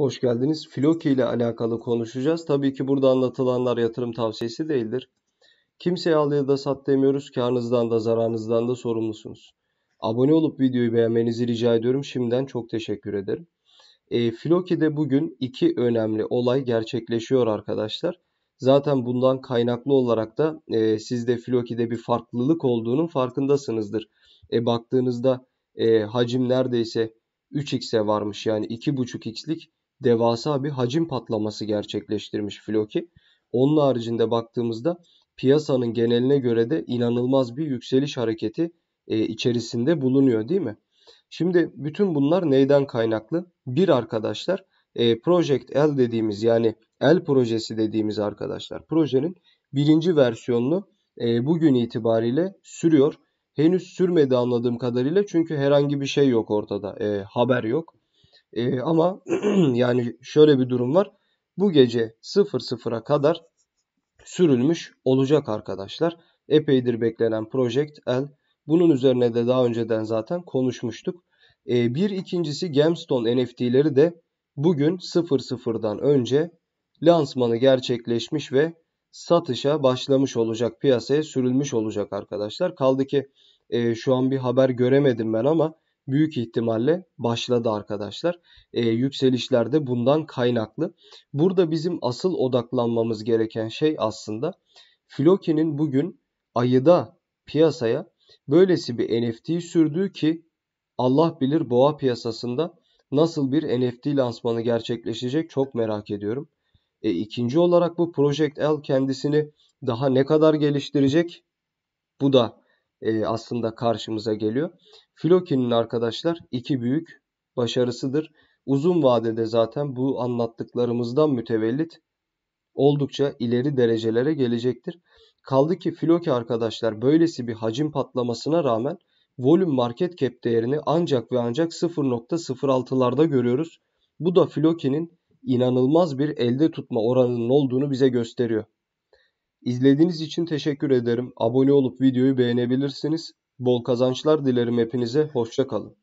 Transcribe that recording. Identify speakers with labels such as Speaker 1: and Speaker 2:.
Speaker 1: Hoş geldiniz. Floki ile alakalı konuşacağız. Tabii ki burada anlatılanlar yatırım tavsiyesi değildir. Kimseye al ya da sat demiyoruz. Karnınızdan da zararınızdan da sorumlusunuz. Abone olup videoyu beğenmenizi rica ediyorum. Şimdiden çok teşekkür ederim. E, Floki'de bugün iki önemli olay gerçekleşiyor arkadaşlar. Zaten bundan kaynaklı olarak da e, siz Floki'de bir farklılık olduğunun farkındasınızdır. E, baktığınızda e, hacim neredeyse 3x'e varmış yani 2.5x'lik devasa bir hacim patlaması gerçekleştirmiş Floki. Onun haricinde baktığımızda piyasanın geneline göre de inanılmaz bir yükseliş hareketi e, içerisinde bulunuyor değil mi? Şimdi bütün bunlar neyden kaynaklı? Bir arkadaşlar e, Project L dediğimiz yani L projesi dediğimiz arkadaşlar projenin birinci versiyonunu e, bugün itibariyle sürüyor. Henüz sürmedi anladığım kadarıyla çünkü herhangi bir şey yok ortada. E, haber yok. E, ama yani şöyle bir durum var. Bu gece 00'a kadar sürülmüş olacak arkadaşlar. Epeydir beklenen Project L. Bunun üzerine de daha önceden zaten konuşmuştuk. E, bir ikincisi Gemstone NFT'leri de bugün 00'dan önce lansmanı gerçekleşmiş ve satışa başlamış olacak, piyasaya sürülmüş olacak arkadaşlar. Kaldı ki e, şu an bir haber göremedim ben ama büyük ihtimalle başladı arkadaşlar. E, yükselişler de bundan kaynaklı. Burada bizim asıl odaklanmamız gereken şey aslında Floki'nin bugün ayıda piyasaya böylesi bir NFT sürdüğü ki Allah bilir boğa piyasasında nasıl bir NFT lansmanı gerçekleşecek çok merak ediyorum. E, ikinci olarak bu Project L kendisini daha ne kadar geliştirecek? Bu da e, aslında karşımıza geliyor. Filoki'nin arkadaşlar iki büyük başarısıdır. Uzun vadede zaten bu anlattıklarımızdan mütevellit oldukça ileri derecelere gelecektir. Kaldı ki Filoki arkadaşlar böylesi bir hacim patlamasına rağmen volüm market cap değerini ancak ve ancak 0.06'larda görüyoruz. Bu da Filoki'nin inanılmaz bir elde tutma oranının olduğunu bize gösteriyor. İzlediğiniz için teşekkür ederim. Abone olup videoyu beğenebilirsiniz. Bol kazançlar dilerim hepinize. Hoşça kalın.